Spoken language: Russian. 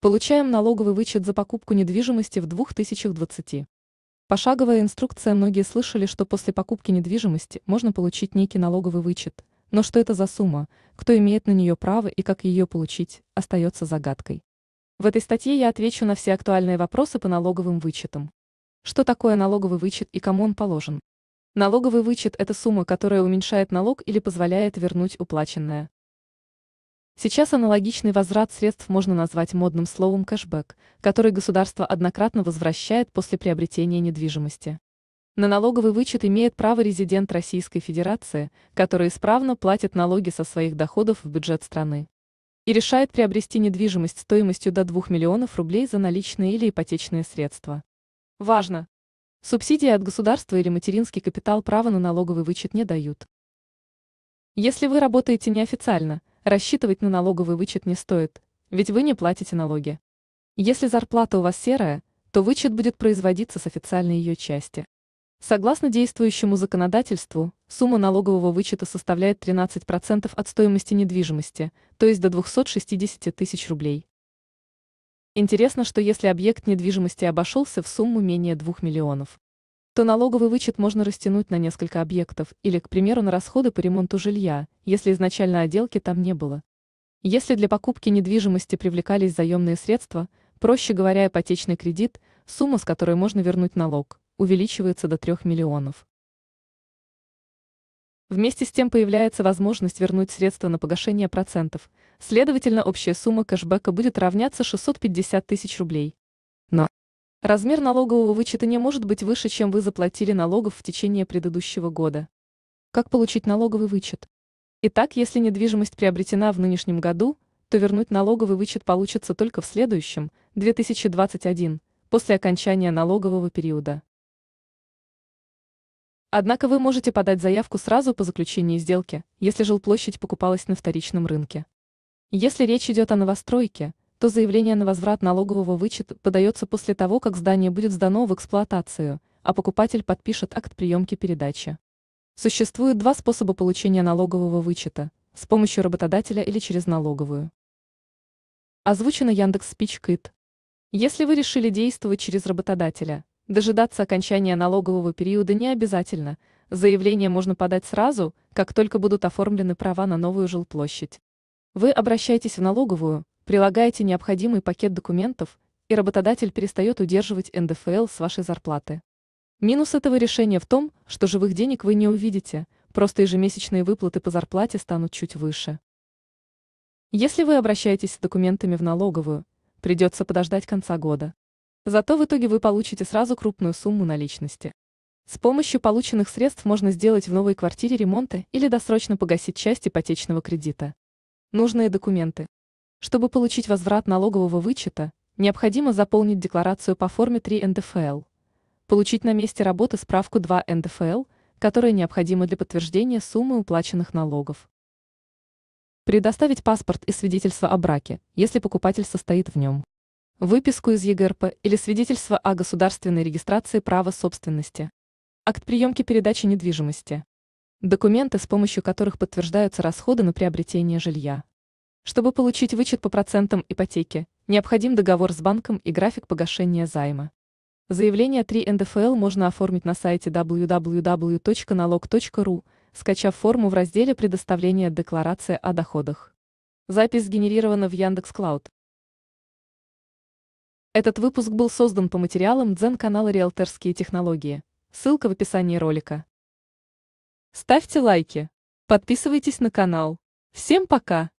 Получаем налоговый вычет за покупку недвижимости в 2020. Пошаговая инструкция многие слышали, что после покупки недвижимости можно получить некий налоговый вычет, но что это за сумма, кто имеет на нее право и как ее получить, остается загадкой. В этой статье я отвечу на все актуальные вопросы по налоговым вычетам. Что такое налоговый вычет и кому он положен? Налоговый вычет – это сумма, которая уменьшает налог или позволяет вернуть уплаченное. Сейчас аналогичный возврат средств можно назвать модным словом кэшбэк, который государство однократно возвращает после приобретения недвижимости. На налоговый вычет имеет право резидент Российской Федерации, который исправно платит налоги со своих доходов в бюджет страны и решает приобрести недвижимость стоимостью до 2 миллионов рублей за наличные или ипотечные средства. Важно! Субсидии от государства или материнский капитал права на налоговый вычет не дают. Если вы работаете неофициально – рассчитывать на налоговый вычет не стоит, ведь вы не платите налоги. Если зарплата у вас серая, то вычет будет производиться с официальной ее части. Согласно действующему законодательству, сумма налогового вычета составляет 13% от стоимости недвижимости, то есть до 260 тысяч рублей. Интересно, что если объект недвижимости обошелся в сумму менее 2 миллионов, то налоговый вычет можно растянуть на несколько объектов или, к примеру, на расходы по ремонту жилья, если изначально отделки там не было. Если для покупки недвижимости привлекались заемные средства, проще говоря, ипотечный кредит, сумма, с которой можно вернуть налог, увеличивается до 3 миллионов. Вместе с тем появляется возможность вернуть средства на погашение процентов, следовательно, общая сумма кэшбэка будет равняться 650 тысяч рублей. Но Размер налогового вычета не может быть выше, чем вы заплатили налогов в течение предыдущего года. Как получить налоговый вычет? Итак, если недвижимость приобретена в нынешнем году, то вернуть налоговый вычет получится только в следующем, 2021, после окончания налогового периода. Однако вы можете подать заявку сразу по заключении сделки, если жилплощадь покупалась на вторичном рынке. Если речь идет о новостройке, то заявление на возврат налогового вычета подается после того, как здание будет сдано в эксплуатацию, а покупатель подпишет акт приемки передачи. Существует два способа получения налогового вычета – с помощью работодателя или через налоговую. Озвучено Яндекс Спичкит. Если вы решили действовать через работодателя, дожидаться окончания налогового периода не обязательно. Заявление можно подать сразу, как только будут оформлены права на новую жилплощадь. Вы обращаетесь в налоговую, Прилагайте необходимый пакет документов, и работодатель перестает удерживать НДФЛ с вашей зарплаты. Минус этого решения в том, что живых денег вы не увидите, просто ежемесячные выплаты по зарплате станут чуть выше. Если вы обращаетесь с документами в налоговую, придется подождать конца года. Зато в итоге вы получите сразу крупную сумму наличности. С помощью полученных средств можно сделать в новой квартире ремонты или досрочно погасить часть ипотечного кредита. Нужные документы. Чтобы получить возврат налогового вычета, необходимо заполнить декларацию по форме 3 НДФЛ. Получить на месте работы справку 2 НДФЛ, которая необходима для подтверждения суммы уплаченных налогов. Предоставить паспорт и свидетельство о браке, если покупатель состоит в нем. Выписку из ЕГРП или свидетельство о государственной регистрации права собственности. Акт приемки передачи недвижимости. Документы, с помощью которых подтверждаются расходы на приобретение жилья. Чтобы получить вычет по процентам ипотеки, необходим договор с банком и график погашения займа. Заявление 3 НДФЛ можно оформить на сайте www.nalog.ru, скачав форму в разделе «Предоставление декларации о доходах». Запись сгенерирована в Яндекс.Клауд. Этот выпуск был создан по материалам Дзен-канала «Риэлторские технологии». Ссылка в описании ролика. Ставьте лайки. Подписывайтесь на канал. Всем пока!